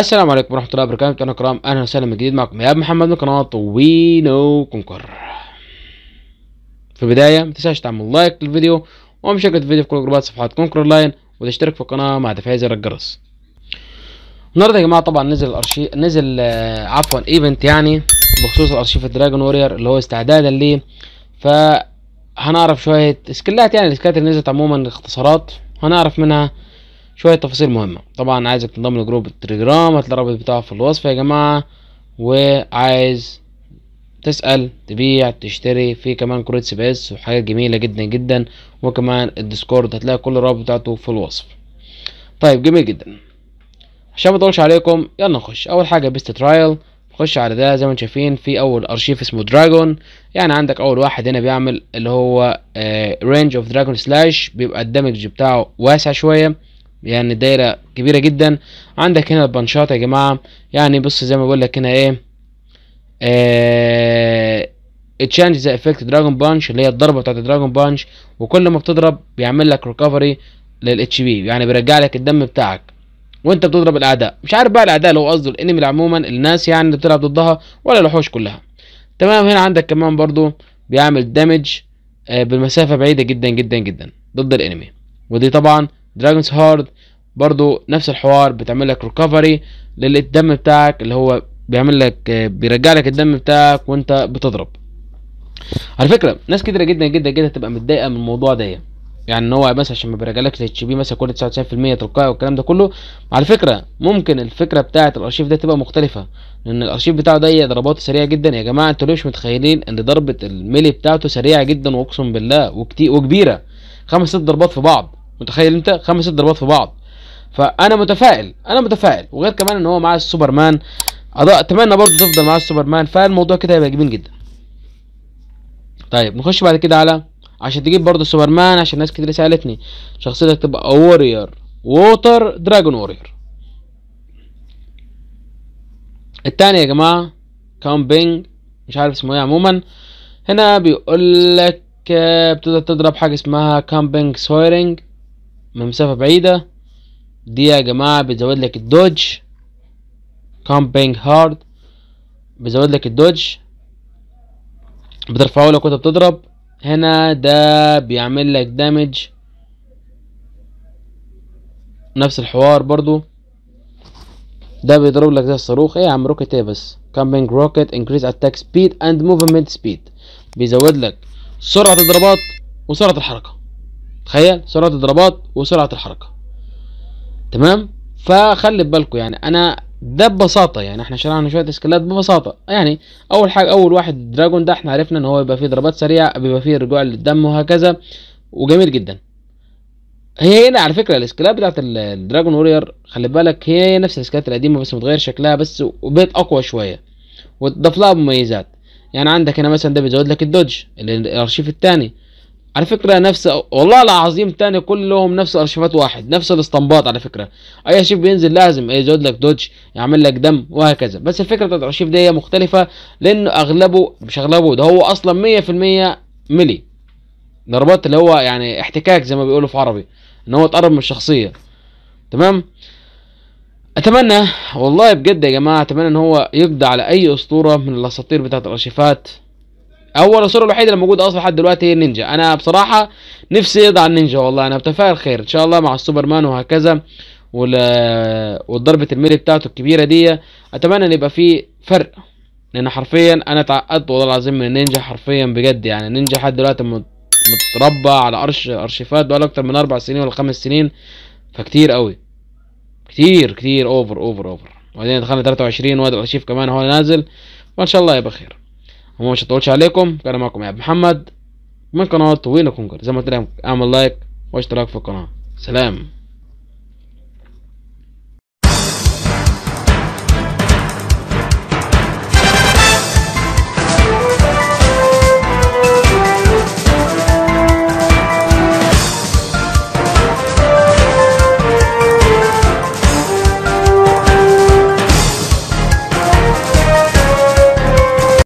السلام عليكم ورحمة الله وبركاته أنا كرام أهلا وسهلا من جديد معكم يا محمد من قناة وي نو كونكر في البداية متنساش تعمل لايك للفيديو ومشاركة الفيديو في كل جروبات صفحات كونكر لاين وتشترك في القناة مع تفعيل زر الجرس النهاردة يا جماعة طبعا نزل الأرشيف نزل آه، عفوا ايفنت يعني بخصوص الأرشيف الدراجون وورير اللي هو استعدادا ليه فهنعرف شوية سكلات يعني السكلات اللي نزلت عموما اختصارات هنعرف منها شويه تفاصيل مهمه طبعا عايزك تنضم لجروب التليجرام هتلاقي الرابط بتاعه في الوصف يا جماعه وعايز تسأل تبيع تشتري في كمان كروت سي بي اس وحاجات جميلة جدا جدا وكمان الديسكورد هتلاقي كل الرابط بتاعته في الوصف طيب جميل جدا عشان ما اطولش عليكم يلا نخش اول حاجة بيست ترايل نخش على ده زي ما انتم شايفين في اول ارشيف اسمه دراجون يعني عندك اول واحد هنا بيعمل اللي هو رينج اوف دراجون سلاش بيبقى الدمج بتاعه واسع شوية يعني دايرة كبيرة جدا عندك هنا البنشات يا جماعة يعني بص زي ما بقول لك هنا ايه آه تشانج ذا افكت دراجون بانش اللي هي الضربه بتاعت دراجون بانش وكل ما بتضرب بيعمل لك ريكفري للاتش بي يعني بيرجع لك الدم بتاعك وانت بتضرب الاعداء مش عارف بقى الاعداء اللي هو قصده الانمي عموما الناس يعني اللي بتلعب ضدها ولا الوحوش كلها تمام هنا عندك كمان برضو بيعمل دامج آه، بالمسافه بعيده جدا جدا جدا ضد الانمي ودي طبعا دراجونز هارد برضو نفس الحوار بتعمل لك ريكفري للدم بتاعك اللي هو بيعمل لك بيرجع لك الدم بتاعك وانت بتضرب على فكره ناس كتيره جدا جدا جدا تبقى متضايقه من الموضوع ده يعني ان هو مثلا عشان ما بيرجعلكش الاتش بي مثلا كل 99% تلقائي والكلام ده كله على فكره ممكن الفكره بتاعه الارشيف ده تبقى مختلفه لان الارشيف بتاعه ده ضرباته سريعه جدا يا جماعه انتوا ليش متخيلين ان ضربه الميلي بتاعته سريعه جدا واقسم بالله وكتير وكبيره خمس ست ضربات في بعض متخيل انت خمس ست ضربات في بعض فانا متفائل انا متفائل وغير كمان ان هو معاه السوبرمان اتمنى برضه تفضل معاه السوبرمان فالموضوع كده هيبقى جميل جدا طيب نخش بعد كده على عشان تجيب برضه سوبرمان عشان ناس كتير سالتني شخصيتك تبقى وورير ووتر دراجون وورير التاني يا جماعه كامبينج مش عارف اسمه ايه عموما هنا بيقول لك آه، بتقدر تضرب حاجه اسمها كامبينج سويرنج من مسافه بعيده دي يا جماعة بتزود لك الدوج كامبينج هارد بيزود لك الدوج بترفعه لك وانت بتضرب هنا ده بيعمل لك دامج نفس الحوار برضو ده بيضرب لك زي الصاروخ ايه يا عم روكيت ايه بس كامبينج روكيت انكريز اتاك سبيد اند موفمنت سبيد بيزود لك سرعة الضربات وسرعة الحركة تخيل سرعة الضربات وسرعة الحركة تمام فخلي بالكم يعني انا ده ببساطه يعني احنا شرحنا شويه اسكيلات ببساطه يعني اول حاجه اول واحد دراجون ده احنا عرفنا ان هو بيبقى فيه ضربات سريعه بيبقى فيه رجوع للدم وهكذا وجميل جدا هي هنا على فكره الاسكلات بتاعت الدراجون وورير خلي بالك هي نفس الاسكلات القديمه بس متغير شكلها بس وبقت اقوى شويه وتضاف لها مميزات يعني عندك هنا مثلا ده بيزود لك الدوج الارشيف الثاني على فكرة نفس والله العظيم تاني كلهم نفس ارشيفات واحد نفس الاسطمبات على فكرة اي ارشيف بينزل لازم إيه يزود لك دوج يعمل لك دم وهكذا بس الفكرة بتاعت الارشيف دي مختلفة لانه اغلبه مش اغلبه ده هو اصلا مية في المية ملي ضربات اللي هو يعني احتكاك زي ما بيقولوا في عربي ان هو تقرب من الشخصية تمام اتمنى والله بجد يا جماعة اتمنى ان هو يقضي على اي اسطورة من الاساطير بتاعت الارشيفات هو الصورة الوحيدة اللي موجودة اصلا لحد دلوقتي هي النينجا انا بصراحة نفسي يضع النينجا والله انا بتفائل خير ان شاء الله مع السوبرمان وهكذا وال وضربة الميلي بتاعته الكبيرة دي اتمنى ان يبقى في فرق لان حرفيا انا اتعقدت والله العظيم من النينجا حرفيا بجد يعني النينجا لحد دلوقتي متربى على ارش ارشيفات بقاله اكتر من اربع سنين ولا خمس سنين فكتير قوي كتير كتير اوفر اوفر اوفر وبعدين دخلنا 23 وهذا الارشيف كمان هو نازل وان شاء الله يبقى خير وما مش عليكم كان معكم يا محمد من قناه طويله كونجر زي ما قلت لكم اعمل لايك واشتراك في القناه سلام